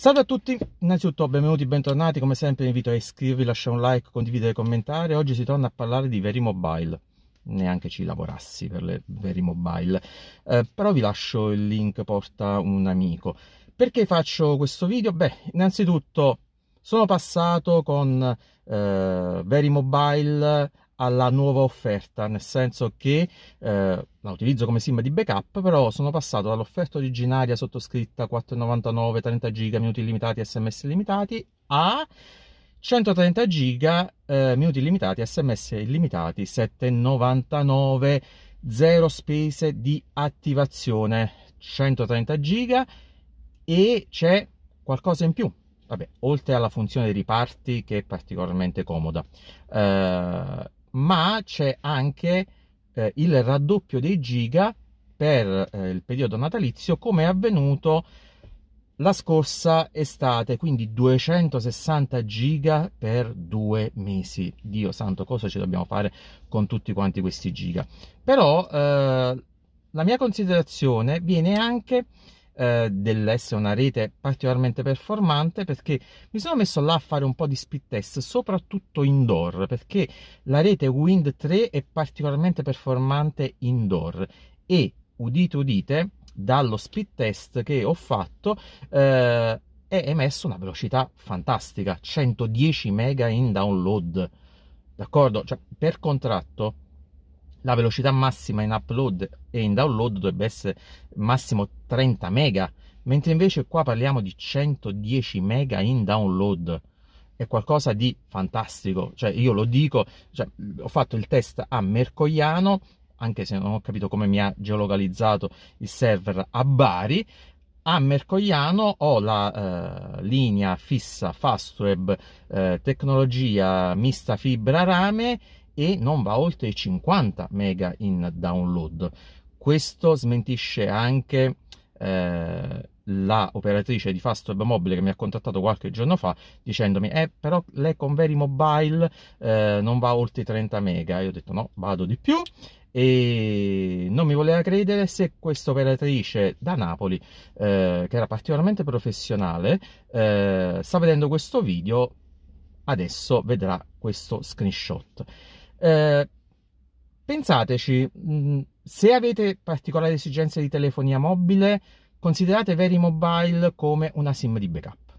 Salve a tutti, innanzitutto benvenuti, bentornati, come sempre vi invito a iscrivervi, lasciare un like, condividere, commentare. Oggi si torna a parlare di Veri Mobile, neanche ci lavorassi per le Veri Mobile, eh, però vi lascio il link, porta un amico. Perché faccio questo video? Beh, innanzitutto sono passato con eh, Veri Mobile alla nuova offerta, nel senso che eh, la utilizzo come sim di backup, però sono passato dall'offerta originaria sottoscritta 4,99, 30 giga, minuti limitati, sms limitati, a 130 giga, eh, minuti limitati, sms illimitati, 7,99, zero spese di attivazione, 130 giga e c'è qualcosa in più, Vabbè, oltre alla funzione dei riparti che è particolarmente comoda. Eh, ma c'è anche eh, il raddoppio dei giga per eh, il periodo natalizio come è avvenuto la scorsa estate, quindi 260 giga per due mesi. Dio santo, cosa ci dobbiamo fare con tutti quanti questi giga? Però eh, la mia considerazione viene anche eh, dell'essere una rete particolarmente performante perché mi sono messo là a fare un po' di speed test soprattutto indoor perché la rete Wind 3 è particolarmente performante indoor e udite udite dallo speed test che ho fatto eh, è emesso una velocità fantastica 110 mega in download d'accordo cioè per contratto la velocità massima in upload e in download dovrebbe essere massimo 30 mega, mentre invece qua parliamo di 110 mega in download. È qualcosa di fantastico, cioè io lo dico, cioè, ho fatto il test a Mercogliano, anche se non ho capito come mi ha geolocalizzato il server a Bari, a Mercogliano ho la eh, linea fissa Fastweb eh, tecnologia mista fibra rame e non va oltre i 50 mega in download. Questo smentisce anche eh, la operatrice di Fastweb Mobile che mi ha contattato qualche giorno fa dicendomi eh però lei con Veri Mobile eh, non va oltre i 30 mega io ho detto no vado di più e non mi voleva credere se questa operatrice da Napoli eh, che era particolarmente professionale eh, sta vedendo questo video adesso vedrà questo screenshot eh, pensateci, mm, se avete particolari esigenze di telefonia mobile, considerate Verimobile come una SIM di backup.